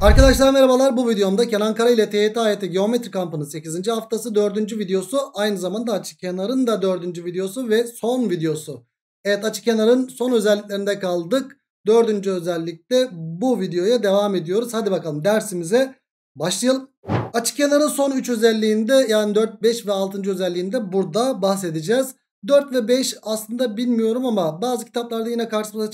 Arkadaşlar merhabalar bu videomda Kenan Kara ile TYT Geometri Kampı'nın 8. haftası 4. videosu aynı zamanda açı kenarın da 4. videosu ve son videosu. Evet açı kenarın son özelliklerinde kaldık. 4. özellikte bu videoya devam ediyoruz. Hadi bakalım dersimize başlayalım. Açı kenarın son 3 özelliğinde yani 4, 5 ve 6. özelliğinde burada bahsedeceğiz. 4 ve 5 aslında bilmiyorum ama bazı kitaplarda yine karşımıza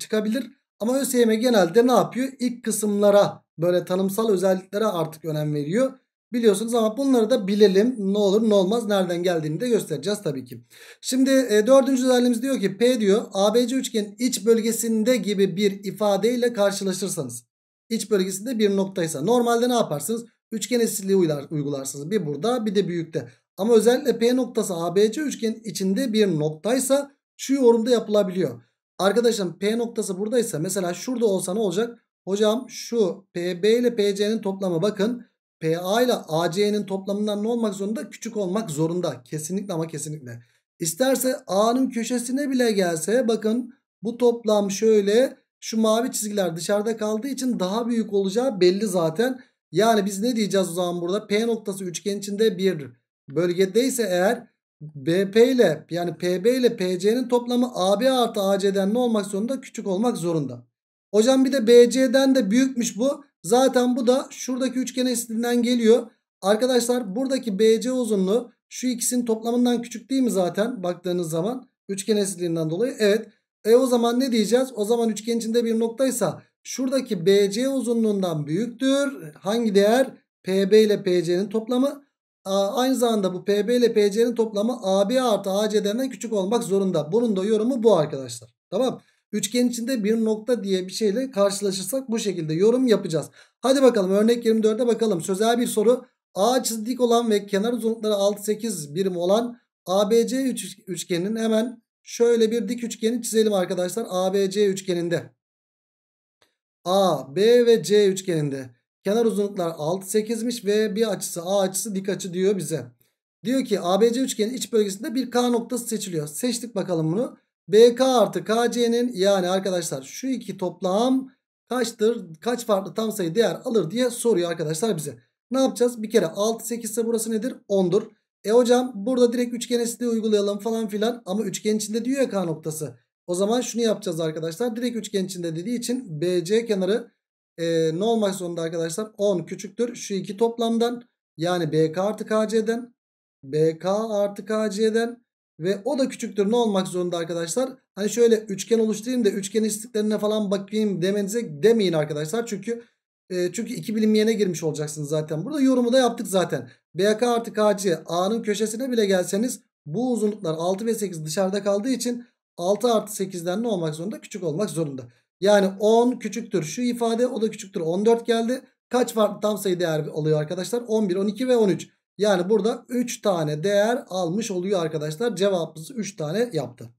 çıkabilir. Ama ÖSYM genelde ne yapıyor? İlk kısımlara böyle tanımsal özelliklere artık önem veriyor. Biliyorsunuz ama bunları da bilelim. Ne olur ne olmaz nereden geldiğini de göstereceğiz tabii ki. Şimdi e, dördüncü özelliğimiz diyor ki P diyor ABC üçgenin iç bölgesinde gibi bir ifadeyle karşılaşırsanız. İç bölgesinde bir noktaysa normalde ne yaparsınız? Üçgen eşitliği uygularsınız. Bir burada bir de büyükte. Ama özellikle P noktası ABC üçgenin içinde bir noktaysa şu yorumda yapılabiliyor. Arkadaşım P noktası buradaysa mesela şurada olsa ne olacak? Hocam şu PB ile PC'nin toplamı bakın. PA ile AC'nin toplamından ne olmak zorunda? Küçük olmak zorunda. Kesinlikle ama kesinlikle. İsterse A'nın köşesine bile gelse bakın bu toplam şöyle şu mavi çizgiler dışarıda kaldığı için daha büyük olacağı belli zaten. Yani biz ne diyeceğiz o zaman burada? P noktası üçgen içinde bir bölgedeyse eğer BP ile yani PB ile PC'nin toplamı AB artı AC'den ne olmak zorunda? Küçük olmak zorunda. Hocam bir de BC'den de büyükmüş bu. Zaten bu da şuradaki üçgen eşitliğinden geliyor. Arkadaşlar buradaki BC uzunluğu şu ikisinin toplamından küçük değil mi zaten baktığınız zaman? Üçgen eşitliğinden dolayı evet. E o zaman ne diyeceğiz? O zaman üçgen içinde bir noktaysa şuradaki BC uzunluğundan büyüktür. Hangi değer? PB ile PC'nin toplamı aynı zamanda bu PB ile PC'nin toplamı AB artı AC'den küçük olmak zorunda. Bunun da yorumu bu arkadaşlar. Tamam. Üçgen içinde bir nokta diye bir şeyle karşılaşırsak bu şekilde yorum yapacağız. Hadi bakalım örnek 24'e bakalım. Sözel bir soru. A açısı dik olan ve kenar uzunlukları 6-8 birim olan ABC üç, üçgeninin hemen şöyle bir dik üçgeni çizelim arkadaşlar. ABC üçgeninde. A, B ve C üçgeninde. Kenar uzunluklar 6 8'miş ve bir açısı A açısı dik açı diyor bize. Diyor ki ABC üçgenin iç bölgesinde bir K noktası seçiliyor. Seçtik bakalım bunu. BK artı KC'nin yani arkadaşlar şu iki toplam kaçtır? Kaç farklı tam sayı değer alır diye soruyor arkadaşlar bize. Ne yapacağız? Bir kere 6 8 ise burası nedir? 10'dur. E hocam burada direkt üçgen eşitliği uygulayalım falan filan ama üçgen içinde diyor ya K noktası. O zaman şunu yapacağız arkadaşlar. Direkt üçgen içinde dediği için BC kenarı e, ne olmak zorunda arkadaşlar? 10 küçüktür. Şu iki toplamdan yani BK artı KC'den BK artı KC'den ve o da küçüktür ne olmak zorunda arkadaşlar? Hani şöyle üçgen oluşturayım da üçgen istiklerine falan bakayım demenize demeyin arkadaşlar. Çünkü e, çünkü iki bilinmeyene girmiş olacaksınız zaten. Burada yorumu da yaptık zaten. BK artı KC A'nın köşesine bile gelseniz bu uzunluklar 6 ve 8 dışarıda kaldığı için 6 artı 8'den ne olmak zorunda? Küçük olmak zorunda. Yani 10 küçüktür şu ifade o da küçüktür 14 geldi. Kaç farklı tam sayı değer alıyor arkadaşlar? 11, 12 ve 13. Yani burada 3 tane değer almış oluyor arkadaşlar. Cevabımız 3 tane yaptı.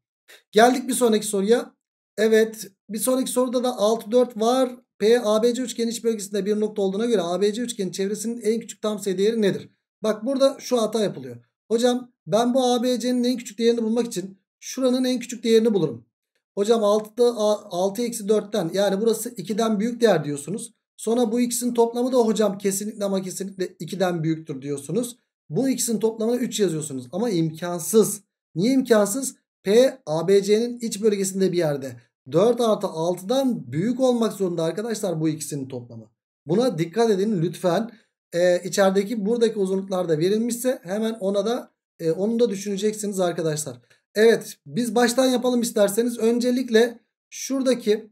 Geldik bir sonraki soruya. Evet bir sonraki soruda da 6, 4 var. P, ABC üçgenin iç bölgesinde bir nokta olduğuna göre ABC üçgenin çevresinin en küçük tam sayı değeri nedir? Bak burada şu hata yapılıyor. Hocam ben bu ABC'nin en küçük değerini bulmak için şuranın en küçük değerini bulurum. Hocam 6'da 6 eksi 4'ten yani burası 2'den büyük değer diyorsunuz. Sonra bu ikisinin toplamı da hocam kesinlikle ama kesinlikle 2'den büyüktür diyorsunuz. Bu ikisinin toplamına 3 yazıyorsunuz ama imkansız. Niye imkansız? P ABC'nin iç bölgesinde bir yerde. 4 artı 6'dan büyük olmak zorunda arkadaşlar bu ikisinin toplamı. Buna dikkat edin lütfen. Ee, içerideki buradaki uzunluklarda verilmişse hemen ona da e, onu da düşüneceksiniz arkadaşlar. Evet biz baştan yapalım isterseniz. Öncelikle şuradaki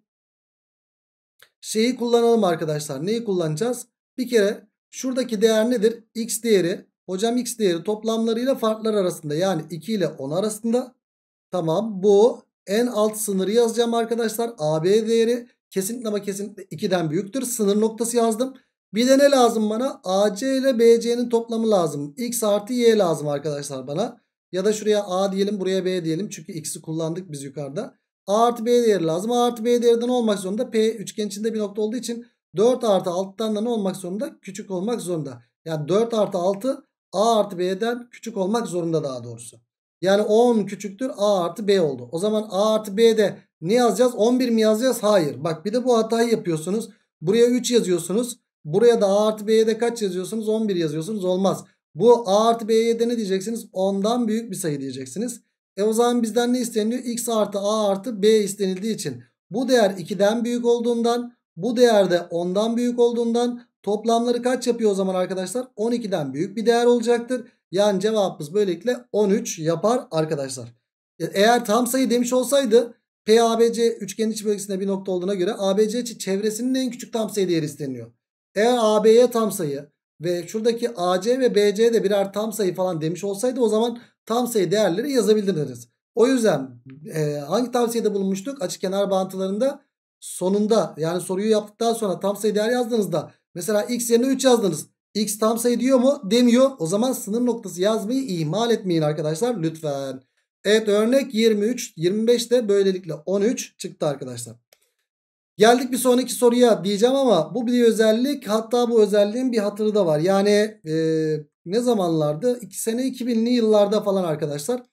şeyi kullanalım arkadaşlar. Neyi kullanacağız? Bir kere şuradaki değer nedir? X değeri. Hocam X değeri toplamlarıyla farklar arasında. Yani 2 ile 10 arasında. Tamam bu en alt sınırı yazacağım arkadaşlar. AB değeri kesinlikle ama kesinlikle 2'den büyüktür. Sınır noktası yazdım. Bir de ne lazım bana? AC ile BC'nin toplamı lazım. X artı Y lazım arkadaşlar bana. Ya da şuraya A diyelim buraya B diyelim. Çünkü X'i kullandık biz yukarıda. A artı B değeri lazım. A artı B değerinden olmak zorunda. P üçgen içinde bir nokta olduğu için 4 artı 6'dan da ne olmak zorunda? Küçük olmak zorunda. Yani 4 artı 6 A artı B'den küçük olmak zorunda daha doğrusu. Yani 10 küçüktür A artı B oldu. O zaman A artı B'de ne yazacağız? 11 mi yazacağız? Hayır. Bak bir de bu hatayı yapıyorsunuz. Buraya 3 yazıyorsunuz. Buraya da A artı B'ye de kaç yazıyorsunuz? 11 yazıyorsunuz. Olmaz. Bu a artı b'ye de ne diyeceksiniz? 10'dan büyük bir sayı diyeceksiniz. E o zaman bizden ne isteniyor? x artı a artı b istenildiği için bu değer 2'den büyük olduğundan bu değer de 10'dan büyük olduğundan toplamları kaç yapıyor o zaman arkadaşlar? 12'den büyük bir değer olacaktır. Yani cevabımız böylelikle 13 yapar arkadaşlar. E, eğer tam sayı demiş olsaydı PABC üçgenin iç bölgesinde bir nokta olduğuna göre ABC çevresinin en küçük tam sayı değeri isteniyor. Eğer AB'ye tam sayı ve şuradaki AC ve BC de birer tam sayı falan demiş olsaydı o zaman tam sayı değerleri yazabilirdiniz. O yüzden e, hangi tavsiyede bulunmuştuk? Açık kenar bağıntılarında sonunda yani soruyu yaptıktan sonra tam sayı değer yazdığınızda mesela x yerine 3 yazdınız. X tam sayı diyor mu? Demiyor. O zaman sınır noktası yazmayı ihmal etmeyin arkadaşlar lütfen. Evet örnek 23, 25 de böylelikle 13 çıktı arkadaşlar. Geldik bir sonraki soruya diyeceğim ama bu bir özellik hatta bu özelliğin bir hatırı da var. Yani e, ne zamanlardı 2 sene 2000'li yıllarda falan arkadaşlar.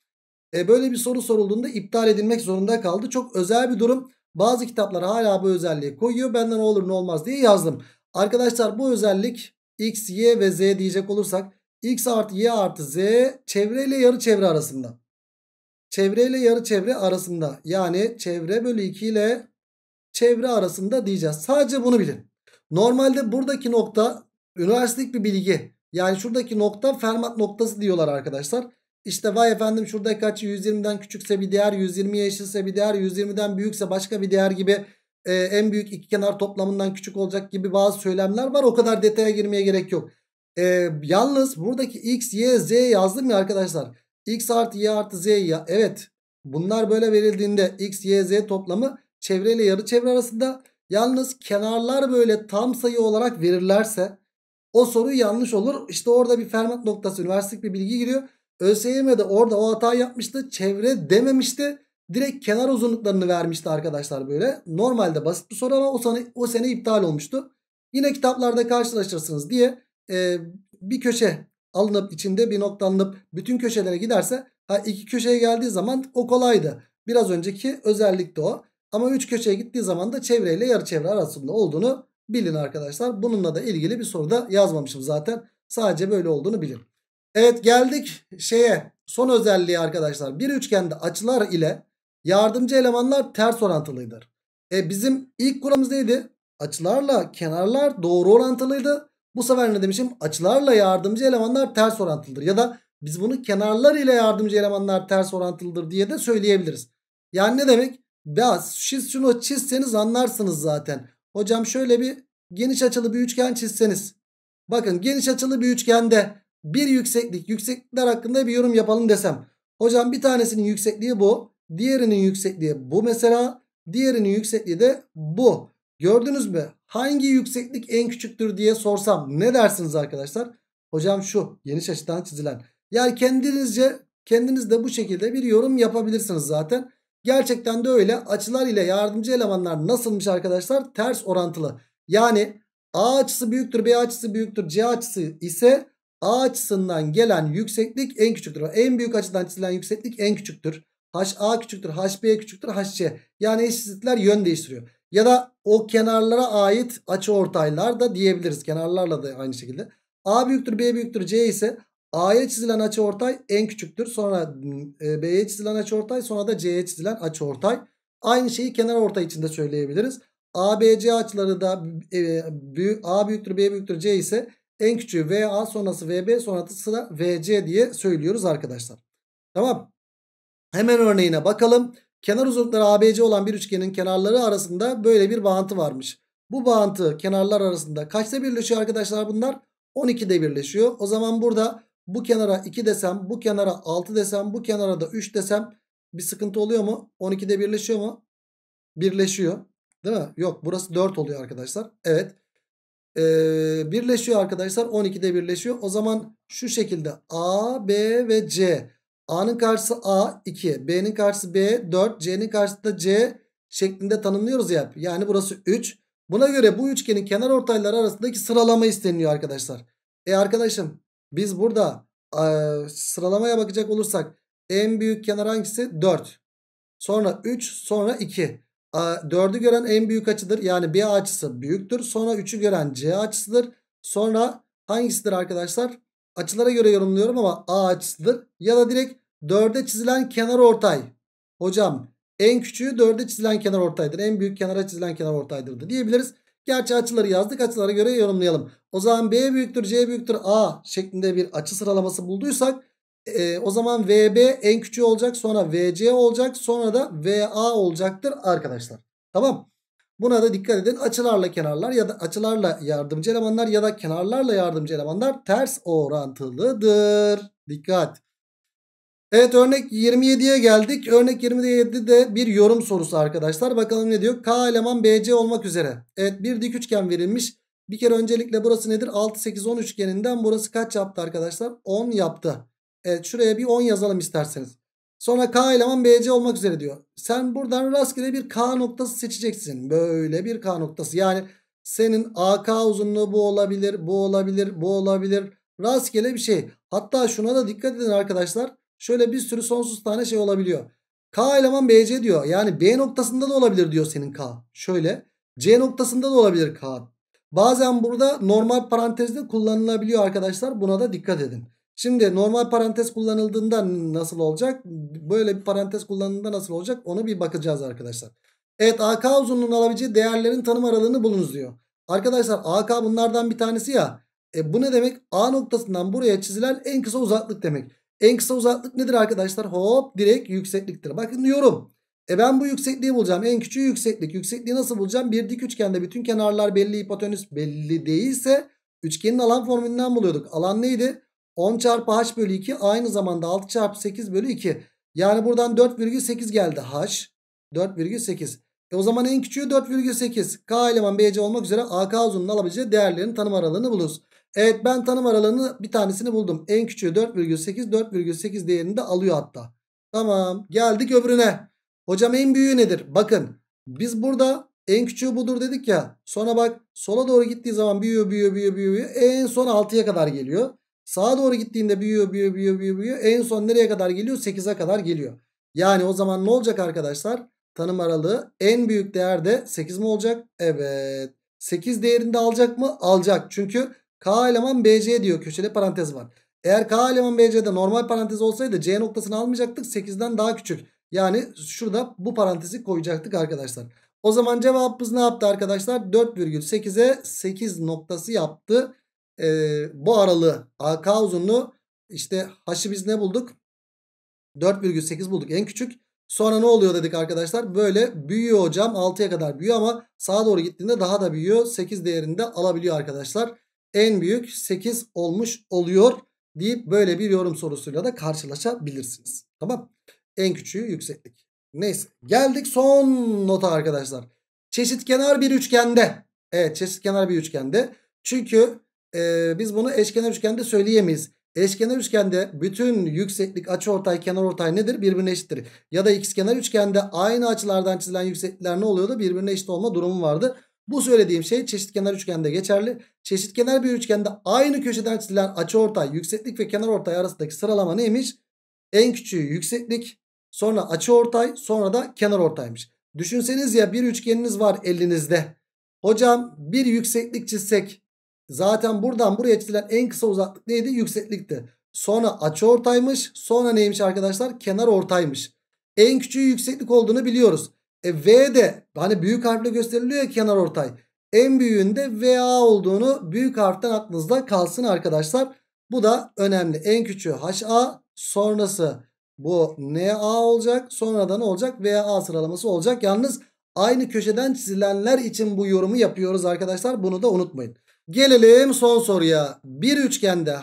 E, böyle bir soru sorulduğunda iptal edilmek zorunda kaldı. Çok özel bir durum. Bazı kitaplar hala bu özelliği koyuyor. Benden ne olur ne olmaz diye yazdım. Arkadaşlar bu özellik x, y ve z diyecek olursak x artı y artı z çevreyle yarı çevre arasında. Çevreyle yarı çevre arasında. Yani çevre bölü 2 ile çevre arasında diyeceğiz. Sadece bunu bilin. Normalde buradaki nokta üniversitelik bir bilgi. Yani şuradaki nokta Fermat noktası diyorlar arkadaşlar. İşte vay efendim şurada kaç 120'den küçükse bir değer, 120'ye eşitse bir değer, 120'den büyükse başka bir değer gibi e, en büyük iki kenar toplamından küçük olacak gibi bazı söylemler var. O kadar detaya girmeye gerek yok. E, yalnız buradaki x, y, z yazdım ya arkadaşlar. x artı y artı z ya. Evet bunlar böyle verildiğinde x, y, z toplamı çevre ile yarı çevre arasında. Yalnız kenarlar böyle tam sayı olarak verirlerse o soru yanlış olur. İşte orada bir Fermat noktası üniversitlik bir bilgi giriyor. ÖSYM'de orada o hata yapmıştı. Çevre dememişti. Direkt kenar uzunluklarını vermişti arkadaşlar böyle. Normalde basit bir soru ama o sene, o sene iptal olmuştu. Yine kitaplarda karşılaşırsınız diye e, bir köşe alınıp içinde bir nokta alınıp bütün köşelere giderse ha iki köşeye geldiği zaman o kolaydı. Biraz önceki özellik de o. Ama 3 köşeye gittiği zaman da çevreyle yarı çevre arasında olduğunu bilin arkadaşlar. Bununla da ilgili bir soruda yazmamışım zaten. Sadece böyle olduğunu bilin. Evet geldik şeye son özelliği arkadaşlar. Bir üçgende açılar ile yardımcı elemanlar ters orantılıdır. E bizim ilk kuralımız neydi? Açılarla kenarlar doğru orantılıydı. Bu sefer ne demişim? Açılarla yardımcı elemanlar ters orantılıdır. Ya da biz bunu kenarlar ile yardımcı elemanlar ters orantılıdır diye de söyleyebiliriz. Yani ne demek? Biraz siz şunu çizseniz anlarsınız zaten. Hocam şöyle bir geniş açılı bir üçgen çizseniz. Bakın geniş açılı bir üçgende bir yükseklik yükseklikler hakkında bir yorum yapalım desem. Hocam bir tanesinin yüksekliği bu. Diğerinin yüksekliği bu mesela. Diğerinin yüksekliği de bu. Gördünüz mü? Hangi yükseklik en küçüktür diye sorsam ne dersiniz arkadaşlar? Hocam şu geniş açıdan çizilen. Yani kendinizce kendiniz de bu şekilde bir yorum yapabilirsiniz zaten. Gerçekten de öyle. Açılar ile yardımcı elemanlar nasılmış arkadaşlar? Ters orantılı. Yani A açısı büyüktür, B açısı büyüktür, C açısı ise A açısından gelen yükseklik en küçüktür. En büyük açıdan çizilen yükseklik en küçüktür. a küçüktür, b küçüktür, c. Yani eşitlikler yön değiştiriyor. Ya da o kenarlara ait açı ortaylar da diyebiliriz. Kenarlarla da aynı şekilde. A büyüktür, B büyüktür, C ise A'ya çizilen açıortay en küçüktür. Sonra e, B'ye çizilen açıortay sonra da C'ye çizilen açıortay. Aynı şeyi kenar ortay içinde söyleyebiliriz. ABC açıları da e, A büyüktür B büyüktür C ise en küçüğü VA sonrası VB sonrası da VC diye söylüyoruz arkadaşlar. Tamam. Hemen örneğine bakalım. Kenar uzunlukları ABC olan bir üçgenin kenarları arasında böyle bir bağıntı varmış. Bu bağıntı kenarlar arasında kaçta birleşiyor arkadaşlar bunlar? 12'de birleşiyor. O zaman burada bu kenara 2 desem, bu kenara 6 desem, bu kenara da 3 desem bir sıkıntı oluyor mu? 12'de birleşiyor mu? Birleşiyor. Değil mi? Yok burası 4 oluyor arkadaşlar. Evet. Ee, birleşiyor arkadaşlar. 12'de birleşiyor. O zaman şu şekilde A, B ve C. A'nın karşısı A 2. B'nin karşısı B 4. C'nin karşısı da C şeklinde tanımlıyoruz ya. Yani burası 3. Buna göre bu üçgenin kenar ortayları arasındaki sıralama isteniyor arkadaşlar. E arkadaşım biz burada e, sıralamaya bakacak olursak en büyük kenar hangisi? 4. Sonra 3 sonra 2. 4'ü gören en büyük açıdır. Yani B açısı büyüktür. Sonra 3'ü gören C açısıdır. Sonra hangisidir arkadaşlar? Açılara göre yorumluyorum ama A açısıdır. Ya da direkt 4'e çizilen kenar ortay. Hocam en küçüğü 4'e çizilen kenar ortaydır. En büyük kenara çizilen kenar ortaydır diyebiliriz. Gerçi açıları yazdık açılara göre yorumlayalım. O zaman B büyüktür C büyüktür A şeklinde bir açı sıralaması bulduysak e, o zaman VB en küçüğü olacak sonra VC olacak sonra da VA olacaktır arkadaşlar. Tamam buna da dikkat edin açılarla kenarlar ya da açılarla yardımcı elemanlar ya da kenarlarla yardımcı elemanlar ters orantılıdır. Dikkat. Evet örnek 27'ye geldik. Örnek 27 de bir yorum sorusu arkadaşlar. Bakalım ne diyor? K eleman BC olmak üzere. Evet bir dik üçgen verilmiş. Bir kere öncelikle burası nedir? 6, 8, 10 üçgeninden burası kaç yaptı arkadaşlar? 10 yaptı. Evet şuraya bir 10 yazalım isterseniz. Sonra K eleman BC olmak üzere diyor. Sen buradan rastgele bir K noktası seçeceksin. Böyle bir K noktası. Yani senin AK uzunluğu bu olabilir, bu olabilir, bu olabilir. Rastgele bir şey. Hatta şuna da dikkat edin arkadaşlar. Şöyle bir sürü sonsuz tane şey olabiliyor. K eleman BC diyor. Yani B noktasında da olabilir diyor senin K. Şöyle. C noktasında da olabilir K. Bazen burada normal parantezde kullanılabiliyor arkadaşlar. Buna da dikkat edin. Şimdi normal parantez kullanıldığında nasıl olacak? Böyle bir parantez kullanıldığında nasıl olacak? Ona bir bakacağız arkadaşlar. Evet AK uzunluğunun alabileceği değerlerin tanım aralığını bulunuz diyor. Arkadaşlar AK bunlardan bir tanesi ya. E bu ne demek? A noktasından buraya çizilen en kısa uzaklık demek. En kısa uzaklık nedir arkadaşlar? Hop direkt yüksekliktir. Bakın diyorum. E ben bu yüksekliği bulacağım. En küçüğü yükseklik. Yüksekliği nasıl bulacağım? Bir dik üçgende bütün kenarlar belli. Hipotenüs belli değilse üçgenin alan formülünden buluyorduk. Alan neydi? 10 çarpı h bölü 2 aynı zamanda 6 çarpı 8 bölü 2. Yani buradan 4,8 geldi h. 4,8. E o zaman en küçüğü 4,8. K eleman BC olmak üzere AK uzunluğunun alabileceği değerlerin tanım aralığını buluruz. Evet ben tanım aralığını bir tanesini buldum. En küçüğü 4,8 4,8 değerini de alıyor hatta. Tamam geldik öbürüne. Hocam en büyüğü nedir? Bakın biz burada en küçüğü budur dedik ya. Sonra bak sola doğru gittiği zaman büyüyor büyüyor büyüyor büyüyor. En son 6'ya kadar geliyor. Sağa doğru gittiğinde büyüyor büyüyor büyüyor büyüyor. büyüyor. En son nereye kadar geliyor? 8'e kadar geliyor. Yani o zaman ne olacak arkadaşlar? Tanım aralığı en büyük değerde 8 mi olacak? Evet. 8 değerinde alacak mı? Alacak. Çünkü K eleman BC diyor köşede parantez var. Eğer K eleman BC'de normal parantez olsaydı C noktasını almayacaktık. 8'den daha küçük. Yani şurada bu parantezi koyacaktık arkadaşlar. O zaman cevabımız ne yaptı arkadaşlar? 4,8'e 8 noktası yaptı. Ee, bu aralığı AK uzunluğu işte H'ı biz ne bulduk? 4,8 bulduk en küçük. Sonra ne oluyor dedik arkadaşlar? Böyle büyüyor hocam 6'ya kadar büyüyor ama sağa doğru gittiğinde daha da büyüyor. 8 değerinde alabiliyor arkadaşlar en büyük 8 olmuş oluyor deyip böyle bir yorum sorusuyla da karşılaşabilirsiniz. Tamam. En küçüğü yükseklik. Neyse geldik son nota arkadaşlar. Çeşit kenar bir üçgende. Evet çeşit kenar bir üçgende. Çünkü e, biz bunu eşkenar üçgende söyleyemeyiz. Eşkenar üçgende bütün yükseklik açı ortay, kenar ortay nedir? Birbirine eşittir. Ya da ikizkenar üçgende aynı açılardan çizilen yükseklikler ne oluyordu? Birbirine eşit olma durumu vardı. Bu söylediğim şey çeşitkenar üçgende geçerli. Çeşitkenar bir üçgende aynı köşeden çizilen açıortay, yükseklik ve kenar ortay arasındaki sıralama neymiş? En küçüğü yükseklik, sonra açıortay, sonra da kenar ortaymış. Düşünseniz ya bir üçgeniniz var elinizde. Hocam bir yükseklik çizsek zaten buradan buraya çizilen en kısa uzaklık neydi? Yükseklikti. Sonra açıortaymış, sonra neymiş arkadaşlar? Kenar ortaymış. En küçüğü yükseklik olduğunu biliyoruz. E V de hani büyük harfle gösteriliyor ya kenar ortay. En büyüğünde VA olduğunu büyük harften aklınızda kalsın arkadaşlar. Bu da önemli. En küçüğü HA sonrası bu NA olacak. Sonradan olacak VA sıralaması olacak. Yalnız aynı köşeden çizilenler için bu yorumu yapıyoruz arkadaşlar. Bunu da unutmayın. Gelelim son soruya. Bir üçgende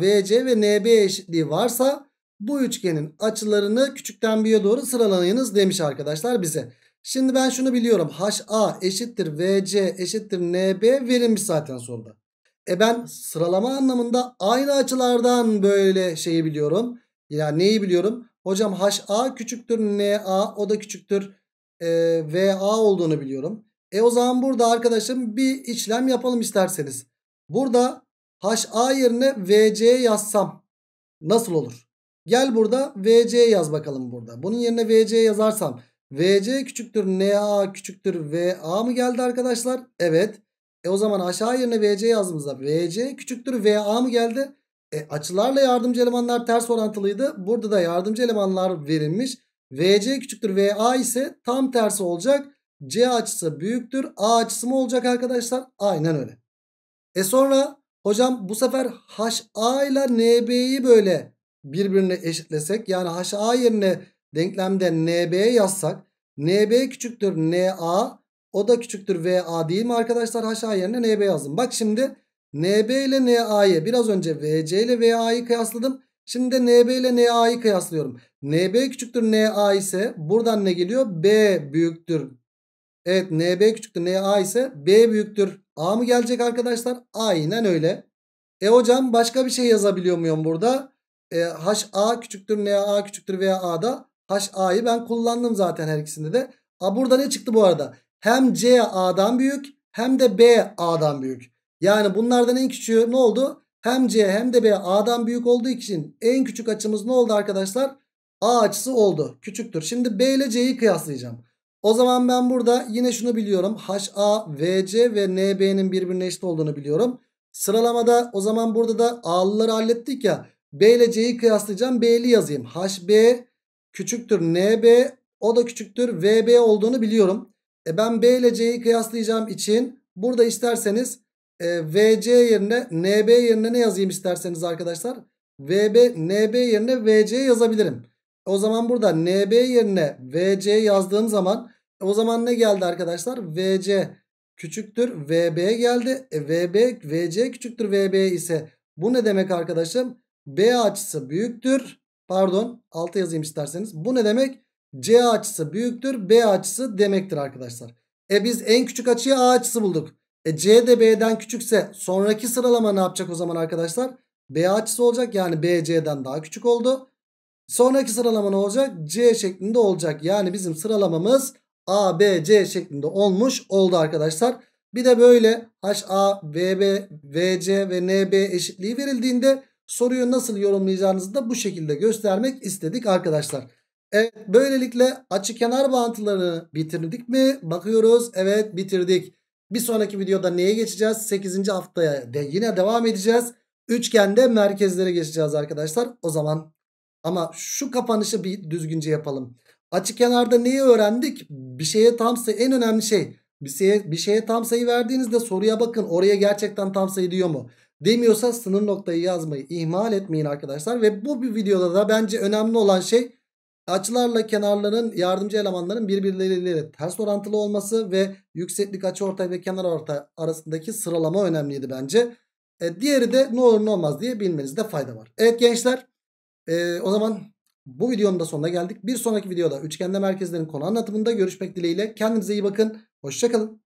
vc ve NB eşitliği varsa bu üçgenin açılarını küçükten büyüğe doğru sıralayınız demiş arkadaşlar bize. Şimdi ben şunu biliyorum. HA eşittir VC eşittir NB verilmiş zaten soruda. E ben sıralama anlamında aynı açılardan böyle şeyi biliyorum. Yani neyi biliyorum? Hocam HA küçüktür NA o da küçüktür e, VA olduğunu biliyorum. E o zaman burada arkadaşım bir işlem yapalım isterseniz. Burada HA yerine VC yazsam nasıl olur? Gel burada VC yaz bakalım burada. Bunun yerine VC yazarsam VC küçüktür NA küçüktür VA mı geldi arkadaşlar? Evet. E o zaman aşağı yerine VC yazdığımızda VC küçüktür VA mı geldi? E açılarla yardımcı elemanlar ters orantılıydı. Burada da yardımcı elemanlar verilmiş. VC küçüktür VA ise tam tersi olacak. C açısı büyüktür. A açısı mı olacak arkadaşlar? Aynen öyle. E sonra hocam bu sefer HA ile NB'yi böyle birbirine eşitlesek yani HA yerine denklemde NB yazsak NB küçüktür NA o da küçüktür VA değil mi arkadaşlar? HA yerine NB yazdım. Bak şimdi NB ile NA'yı biraz önce VC ile VA'yı kıyasladım. Şimdi de NB ile NA'yı kıyaslıyorum. NB küçüktür NA ise buradan ne geliyor? B büyüktür. Evet NB küçüktür NA ise B büyüktür. A mı gelecek arkadaşlar? Aynen öyle. E hocam başka bir şey yazabiliyor muyum burada? e, a küçüktür a küçüktür veya a da A'da a'yı ben kullandım zaten her ikisinde de. A burada ne çıktı bu arada? Hem C A'dan büyük hem de B A'dan büyük. Yani bunlardan en küçüğü ne oldu? Hem C hem de B A'dan büyük olduğu için en küçük açımız ne oldu arkadaşlar? A açısı oldu. Küçüktür. Şimdi B ile C'yi kıyaslayacağım. O zaman ben burada yine şunu biliyorum. HA, VC ve NB'nin birbirine eşit olduğunu biliyorum. Sıralamada o zaman burada da A'lıları hallettik ya. B ile C'yi kıyaslayacağım. B'li yazayım. HB küçüktür NB o da küçüktür VB olduğunu biliyorum. E ben B ile C'yi kıyaslayacağım için burada isterseniz e, VC yerine NB yerine ne yazayım isterseniz arkadaşlar. VB NB yerine VC yazabilirim. O zaman burada NB yerine VC yazdığım zaman o zaman ne geldi arkadaşlar? VC küçüktür VB geldi. E, VB VC küçüktür VB ise bu ne demek arkadaşım? B açısı büyüktür. Pardon altı yazayım isterseniz. Bu ne demek? C açısı büyüktür. B açısı demektir arkadaşlar. E biz en küçük açıya A açısı bulduk. E C de B'den küçükse sonraki sıralama ne yapacak o zaman arkadaşlar? B açısı olacak yani B C'den daha küçük oldu. Sonraki sıralama ne olacak? C şeklinde olacak. Yani bizim sıralamamız A, B, C şeklinde olmuş oldu arkadaşlar. Bir de böyle h A B B V C ve N B eşitliği verildiğinde soruyu nasıl yorumlayacağınızı da bu şekilde göstermek istedik arkadaşlar. Evet böylelikle açı kenar bağıntılarını bitirdik mi? Bakıyoruz evet bitirdik. Bir sonraki videoda neye geçeceğiz? 8. haftaya de yine devam edeceğiz. Üçgende merkezlere geçeceğiz arkadaşlar. O zaman ama şu kapanışı bir düzgünce yapalım. Açı kenarda neyi öğrendik? Bir şeye tam sayı en önemli şey. Bir şeye, bir şeye tam sayı verdiğinizde soruya bakın. Oraya gerçekten tam sayı diyor mu? demiyorsa sınır noktayı yazmayı ihmal etmeyin arkadaşlar. Ve bu bir videoda da bence önemli olan şey açılarla kenarların yardımcı elemanların birbirleriyle ters orantılı olması ve yükseklik açı açıortay ve kenar ortay arasındaki sıralama önemliydi bence. E, diğeri de ne olur ne olmaz diye bilmenizde fayda var. Evet gençler e, o zaman bu videonun da sonuna geldik. Bir sonraki videoda üçgende merkezlerin konu anlatımında görüşmek dileğiyle. Kendinize iyi bakın. Hoşçakalın.